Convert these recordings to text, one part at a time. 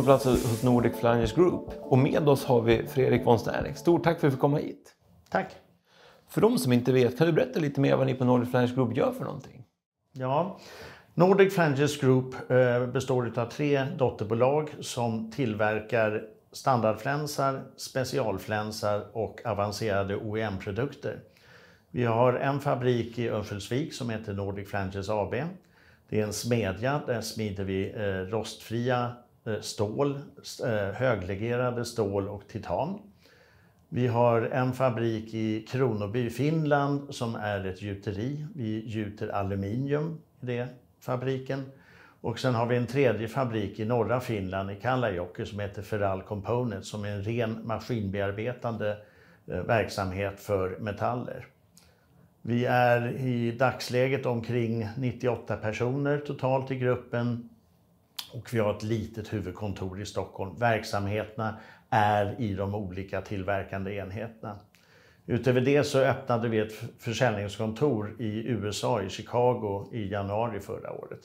på plats hos Nordic Flangers Group. Och med oss har vi Fredrik von Sternick. Stort tack för att vi fick komma hit. Tack. För de som inte vet, kan du berätta lite mer vad ni på Nordic Flangers Group gör för någonting? Ja, Nordic Flangers Group eh, består av tre dotterbolag som tillverkar standardflänsar, specialflänsar och avancerade OEM-produkter. Vi har en fabrik i Örnsköldsvik som heter Nordic Flanges AB. Det är en smedja, där smider vi eh, rostfria Eh, stål, eh, höglegerade stål och titan. Vi har en fabrik i Kronoby i Finland som är ett gjuteri. Vi gjuter aluminium i den fabriken. Och sen har vi en tredje fabrik i norra Finland, i Kallajoki, som heter Ferral Components som är en ren maskinbearbetande eh, verksamhet för metaller. Vi är i dagsläget omkring 98 personer totalt i gruppen och vi har ett litet huvudkontor i Stockholm. Verksamheterna är i de olika tillverkande enheterna. Utöver det så öppnade vi ett försäljningskontor i USA, i Chicago, i januari förra året.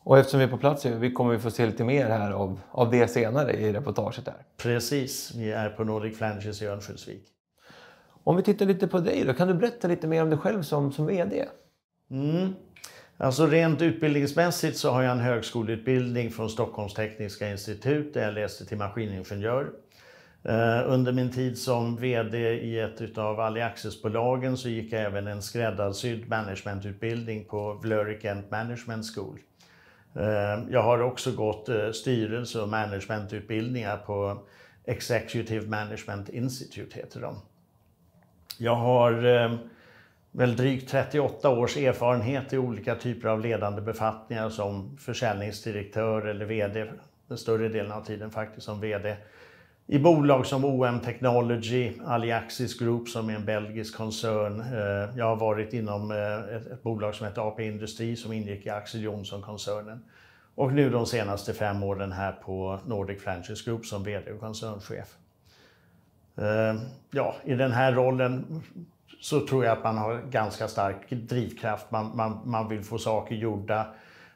Och eftersom vi är på plats, vi kommer vi få se lite mer här av, av det senare i reportaget. Här. Precis, vi är på Nordic Flanges i Örnsköldsvik. Om vi tittar lite på dig då, kan du berätta lite mer om dig själv som, som VD? Mm. Alltså rent utbildningsmässigt så har jag en högskoleutbildning från Stockholms Tekniska Institut där jag läste till maskiningenjör. Eh, under min tid som VD i ett av Alli Access-bolagen så gick jag även en skräddarsydd managementutbildning på Vlöric End Management School. Eh, jag har också gått eh, styrelse och managementutbildningar på Executive Management Institute heter de. Jag har väl drygt 38 års erfarenhet i olika typer av ledande befattningar som försäljningsdirektör eller VD, den större delen av tiden faktiskt som VD, i bolag som OM Technology, Aliaxis Group som är en belgisk koncern. Eh, jag har varit inom eh, ett bolag som heter AP Industri som ingick i Axel Johnson-koncernen. Och nu de senaste fem åren här på Nordic Franchise Group som VD och koncernchef. Eh, ja, i den här rollen så tror jag att man har ganska stark drivkraft. Man, man, man vill få saker gjorda.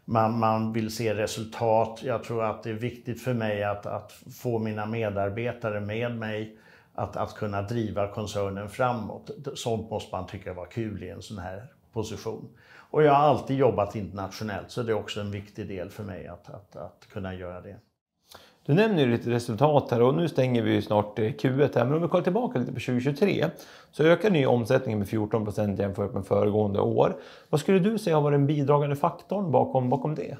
Man, man vill se resultat. Jag tror att det är viktigt för mig att, att få mina medarbetare med mig att, att kunna driva koncernen framåt. Sånt måste man tycka var kul i en sån här position. Och jag har alltid jobbat internationellt så det är också en viktig del för mig att, att, att kunna göra det. Du nämner ju lite resultat här och nu stänger vi ju snart eh, Q1 här. Men om vi kollar tillbaka lite på 2023 så ökar ni omsättningen med 14 procent jämfört med föregående år. Vad skulle du säga har varit den bidragande faktorn bakom, bakom det?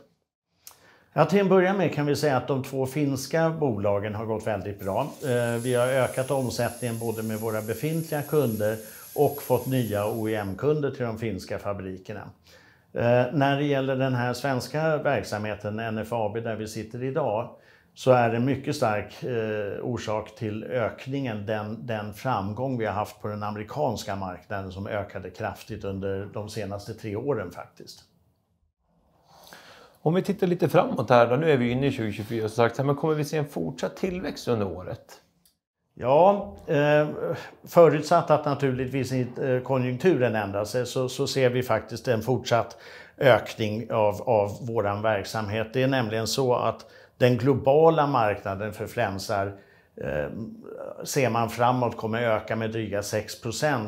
Ja, till en början med kan vi säga att de två finska bolagen har gått väldigt bra. Eh, vi har ökat omsättningen både med våra befintliga kunder och fått nya OEM-kunder till de finska fabrikerna. Eh, när det gäller den här svenska verksamheten, NFAB, där vi sitter idag, så är en mycket stark eh, orsak till ökningen, den, den, framgång vi har haft på den amerikanska marknaden som ökade kraftigt under de senaste tre åren faktiskt. Om vi tittar lite framåt här då, nu är vi inne i 2024 som sagt, men kommer vi se en fortsatt tillväxt under året? Ja, eh, förutsatt att naturligtvis eh, konjunkturen ändrar sig så, så ser vi faktiskt en fortsatt ökning av, av vår verksamhet. Det är nämligen så att den globala marknaden för flänsar eh, ser man framåt kommer öka med dryga 6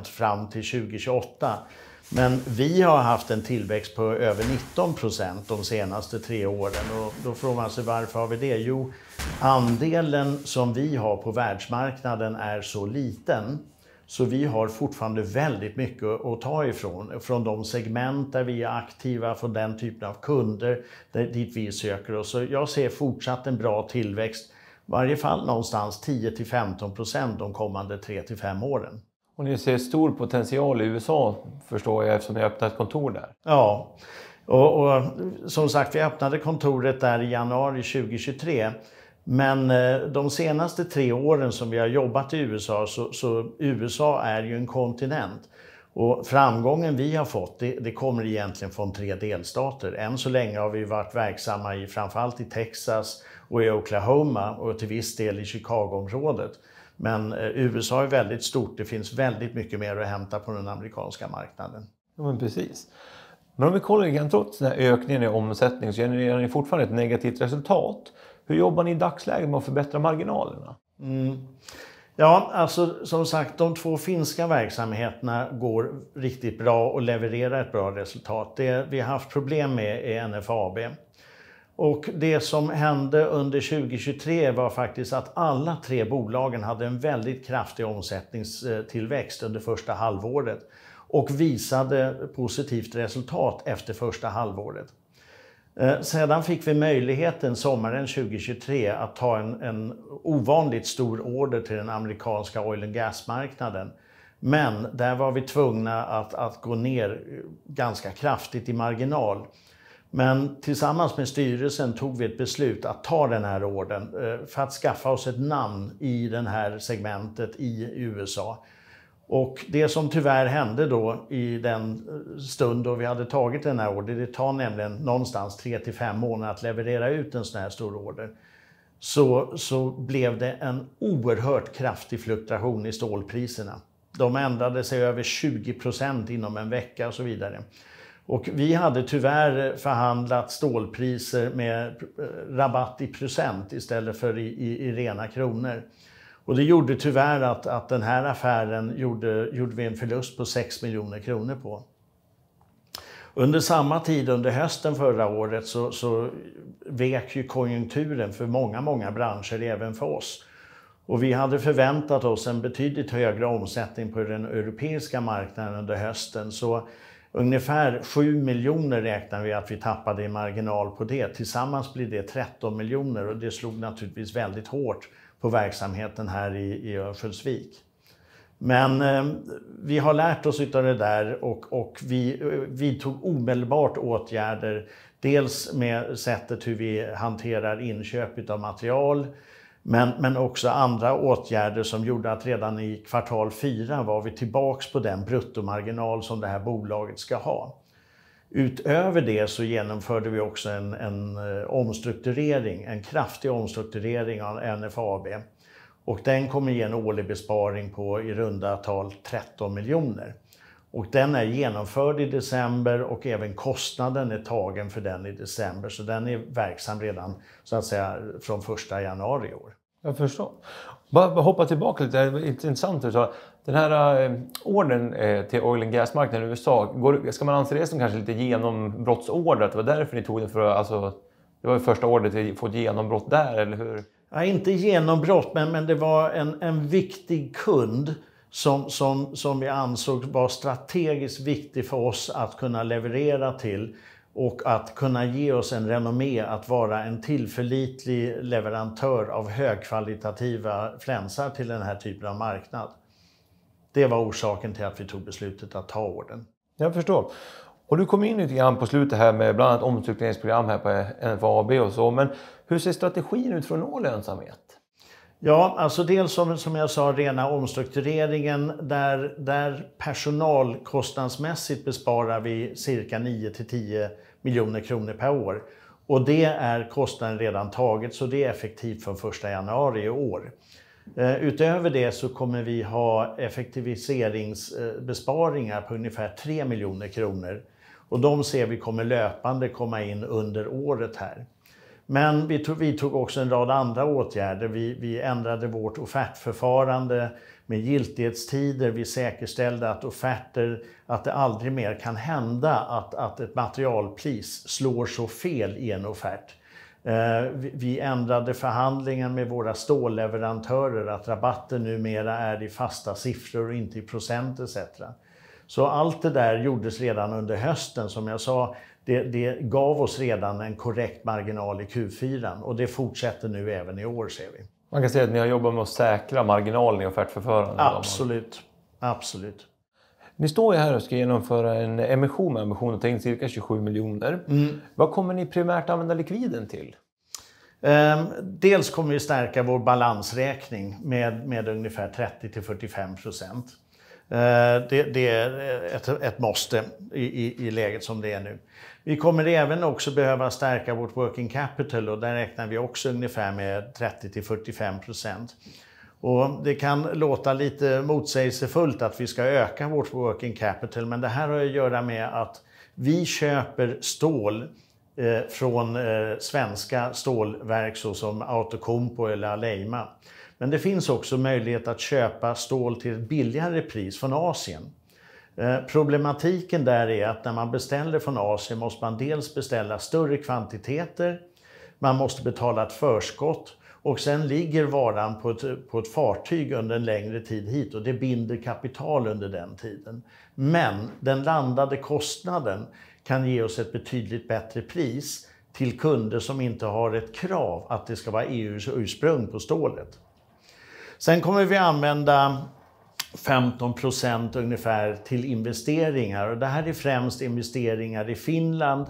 fram till 2028. Men vi har haft en tillväxt på över 19 de senaste tre åren. Och då frågar man sig varför har vi det? Jo, andelen som vi har på världsmarknaden är så liten så vi har fortfarande väldigt mycket att ta ifrån. Från de segment där vi är aktiva, från den typen av kunder där, dit vi söker oss. Så jag ser fortsatt en bra tillväxt, i varje fall någonstans 10 till 15 procent de kommande 3 till 5 åren. Och ni ser stor potential i USA förstår jag eftersom ni har öppnat kontor där. Ja, och, och som sagt vi öppnade kontoret där i januari 2023. Men eh, de senaste tre åren som vi har jobbat i USA, så, så USA är ju en kontinent. Och framgången vi har fått, det, det, kommer egentligen från tre delstater. Än så länge har vi varit verksamma i framförallt i Texas och i Oklahoma och till viss del i Chicagoområdet. Men eh, USA är väldigt stort, det finns väldigt mycket mer att hämta på den amerikanska marknaden. Ja, men precis. Men om vi kollar igen, trots den här ökningen i omsättning så genererar ni fortfarande ett negativt resultat. Hur jobbar ni i dagsläget med att förbättra marginalerna? Mm. Ja, alltså som sagt, de två finska verksamheterna går riktigt bra och levererar ett bra resultat. Det vi har haft problem med är NFAB. Och det som hände under 2023 var faktiskt att alla tre bolagen hade en väldigt kraftig omsättningstillväxt under första halvåret och visade positivt resultat efter första halvåret. Eh, sedan fick vi möjligheten sommaren 2023 att ta en, en ovanligt stor order till den amerikanska oil and gas-marknaden. Men där var vi tvungna att, att gå ner eh, ganska kraftigt i marginal. Men tillsammans med styrelsen tog vi ett beslut att ta den här orden eh, för att skaffa oss ett namn i det här segmentet i USA. Och det som tyvärr hände då i den eh, stund då vi hade tagit den här ordern, det tar nämligen någonstans 3 till 5 månader att leverera ut en sån här stor order, så, så blev det en oerhört kraftig fluktuation i stålpriserna. De ändrade sig över 20 procent inom en vecka och så vidare. Och vi hade tyvärr förhandlat stålpriser med eh, rabatt i procent istället för i, i, i rena kronor. Och det gjorde tyvärr att, att den här affären gjorde, gjorde vi en förlust på 6 miljoner kronor på. Under samma tid, under hösten förra året, så, så vek ju konjunkturen för många, många branscher, även för oss. Och vi hade förväntat oss en betydligt högre omsättning på den europeiska marknaden under hösten. Så ungefär 7 miljoner räknar vi att vi tappade i marginal på det. Tillsammans blir det 13 miljoner och det slog naturligtvis väldigt hårt på verksamheten här i, i Örnsköldsvik. Men eh, vi har lärt oss av det där och, och vi eh, vidtog omedelbart åtgärder. Dels med sättet hur vi hanterar inköp av material men, men också andra åtgärder som gjorde att redan i kvartal fyra var vi tillbaks på den bruttomarginal som det här bolaget ska ha. Utöver det så genomförde vi också en, en eh, omstrukturering, en kraftig omstrukturering av NFAB. Och den kommer ge en årlig besparing på i runda tal 13 miljoner. Och den är genomförd i december och även kostnaden är tagen för den i december. Så den är verksam redan så att säga från 1 januari i år. Jag förstår. Bara hoppa tillbaka lite, det är intressant att den här eh, ordern eh, till oil and gas-marknaden i USA, går, ska man anse det som kanske lite genombrottsorder? Att det var därför ni tog den? För, alltså, det var ju första ordern, att få ett genombrott där, eller hur? Ja, inte genombrott, men, men det var en, en viktig kund som, som, som vi ansåg var strategiskt viktig för oss att kunna leverera till och att kunna ge oss en renommé att vara en tillförlitlig leverantör av högkvalitativa flänsar till den här typen av marknad. Det var orsaken till att vi tog beslutet att ta ordern. Jag förstår. Och du kom in lite grann på slutet här med bland annat omstruktureringsprogram här på NFAB och så. Men hur ser strategin ut för att nå lönsamhet? Ja, alltså dels som, som jag sa, rena omstruktureringen där, där personalkostnadsmässigt besparar vi cirka 9 till 10 miljoner kronor per år. Och det är kostnaden redan taget, så det är effektivt från 1 januari i år. Eh, utöver det så kommer vi ha effektiviseringsbesparingar på ungefär 3 miljoner kronor. Och de ser vi kommer löpande komma in under året här. Men vi tog, vi tog också en rad andra åtgärder. Vi, vi, ändrade vårt offertförfarande med giltighetstider. Vi säkerställde att offerter, att det aldrig mer kan hända att, att ett materialpris slår så fel i en offert. Eh, vi ändrade förhandlingen med våra stålleverantörer att rabatten numera är i fasta siffror och inte i procent etc. Så allt det där gjordes redan under hösten. Som jag sa, det, det gav oss redan en korrekt marginal i Q4 och det fortsätter nu även i år ser vi. Man kan säga att ni har jobbat med att säkra marginalen i offertförfarandet? Absolut. Absolut. Ni står ju här och ska genomföra en emission med ambition att ta in cirka 27 miljoner. Mm. Vad kommer ni primärt använda likviden till? Ehm, dels kommer vi stärka vår balansräkning med, med ungefär 30 till 45 procent. Ehm, det, det, är ett, ett måste i, i, i, läget som det är nu. Vi kommer även också behöva stärka vårt working capital och där räknar vi också ungefär med 30 till 45 procent. Och det kan låta lite motsägelsefullt att vi ska öka vårt working capital, men det här har att göra med att vi köper stål eh, från eh, svenska stålverk såsom Outokumpu eller Aleima. Men det finns också möjlighet att köpa stål till ett billigare pris från Asien. Eh, problematiken där är att när man beställer från Asien måste man dels beställa större kvantiteter, man måste betala ett förskott och sen ligger varan på ett, på ett fartyg under en längre tid hit och det binder kapital under den tiden. Men den landade kostnaden kan ge oss ett betydligt bättre pris till kunder som inte har ett krav att det ska vara EU-ursprung på stålet. Sen kommer vi använda 15 procent ungefär till investeringar och det här är främst investeringar i Finland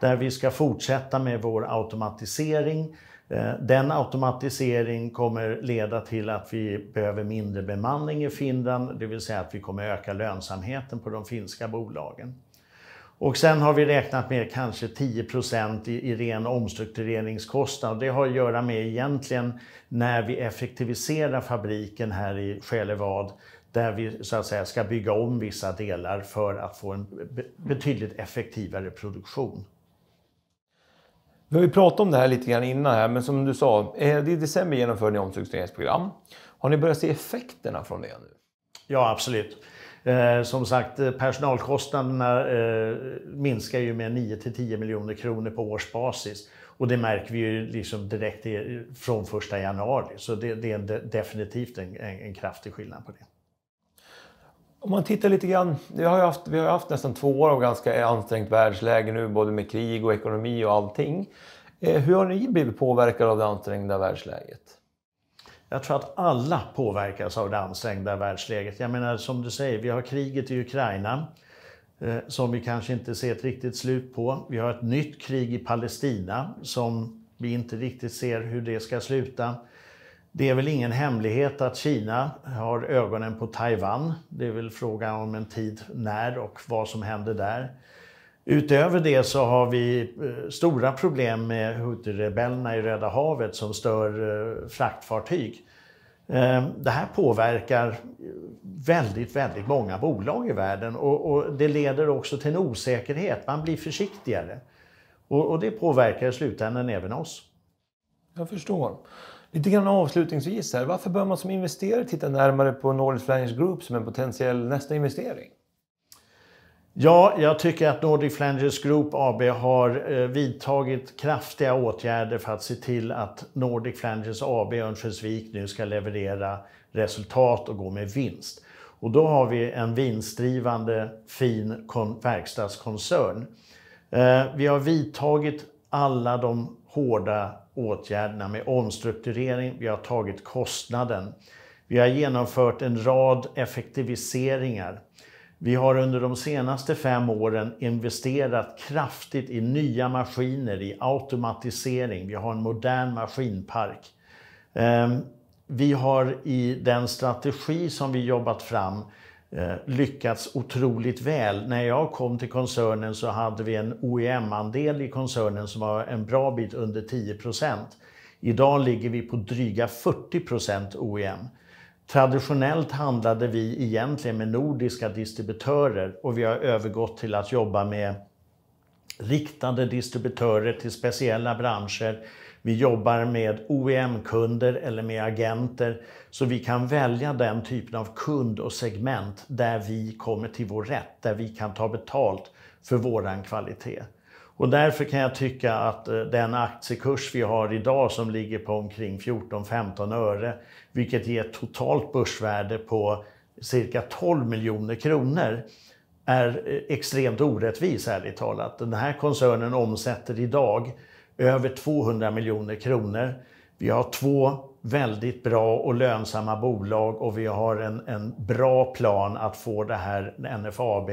där vi ska fortsätta med vår automatisering. Eh, den automatisering kommer leda till att vi behöver mindre bemanning i Finland, det vill säga att vi kommer öka lönsamheten på de finska bolagen. Och sen har vi räknat med kanske 10 i, i ren omstruktureringskostnad. Det har att göra med egentligen när vi effektiviserar fabriken här i Själevad där vi så att säga ska bygga om vissa delar för att få en betydligt effektivare produktion. Vi har ju pratat om det här lite grann innan här, men som du sa, eh, i december genomförde ni omstruktureringsprogram. Har ni börjat se effekterna från det nu? Ja, absolut. Eh, som sagt, eh, personalkostnaderna eh, minskar ju med 9 till 10 miljoner kronor på årsbasis. Och det märker vi ju liksom direkt i, från första januari. Så det, det är de, definitivt en, en, en kraftig skillnad på det. Om man tittar lite grann, vi har ju haft, vi har haft nästan två år av ganska ansträngt världsläge nu både med krig och ekonomi och allting. Eh, hur har ni blivit påverkade av det ansträngda världsläget? Jag tror att alla påverkas av det ansträngda världsläget. Jag menar som du säger, vi har kriget i Ukraina eh, som vi kanske inte ser ett riktigt slut på. Vi har ett nytt krig i Palestina som vi inte riktigt ser hur det ska sluta. Det är väl ingen hemlighet att Kina har ögonen på Taiwan. Det är väl frågan om en tid när och vad som händer där. Utöver det så har vi eh, stora problem med Houthi-rebellerna i Röda havet som stör eh, fraktfartyg. Eh, det här påverkar väldigt, väldigt många bolag i världen och, det leder också till en osäkerhet. Man blir försiktigare och det påverkar i slutändan även oss. Jag förstår. Lite grann avslutningsvis här, varför bör man som investerare titta närmare på Nordic Flange Group som en potentiell nästa investering? Ja, jag tycker att Nordic Flanges Group AB har eh, vidtagit kraftiga åtgärder för att se till att Nordic Flanges AB i Örnsköldsvik nu ska leverera resultat och gå med vinst. Och då har vi en vinstdrivande fin verkstadskoncern. Eh, vi har vidtagit alla de hårda åtgärderna med omstrukturering, vi har tagit kostnaden. Vi har genomfört en rad effektiviseringar. Vi har under de senaste fem åren investerat kraftigt i nya maskiner, i automatisering. Vi har en modern maskinpark. Ehm, vi har i den strategi som vi jobbat fram Eh, lyckats otroligt väl. När jag kom till koncernen så hade vi en OEM-andel i koncernen som var en bra bit under 10 Idag ligger vi på dryga 40 OEM. Traditionellt handlade vi egentligen med nordiska distributörer och vi har övergått till att jobba med riktade distributörer till speciella branscher vi jobbar med OEM-kunder eller med agenter. Så vi kan välja den typen av kund och segment där vi kommer till vår rätt, där vi kan ta betalt för våran kvalitet. Och därför kan jag tycka att eh, den aktiekurs vi har idag som ligger på omkring 14-15 öre, vilket ger ett totalt börsvärde på cirka 12 miljoner kronor, är eh, extremt orättvis ärligt talat. Den här koncernen omsätter idag över 200 miljoner kronor. Vi har två väldigt bra och lönsamma bolag och vi har en, en bra plan att få det här NFAB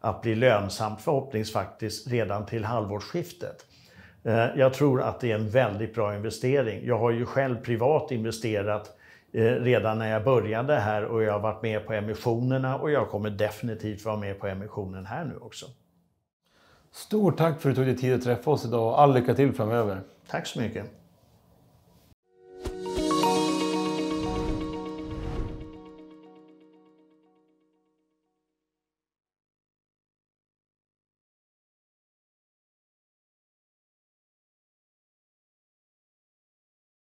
att bli lönsamt förhoppningsvis redan till halvårsskiftet. Eh, jag tror att det är en väldigt bra investering. Jag har ju själv privat investerat eh, redan när jag började här och jag har varit med på emissionerna och jag kommer definitivt vara med på emissionen här nu också. Stort tack för att du tog dig tid att träffa oss idag och all lycka till framöver. Tack så mycket.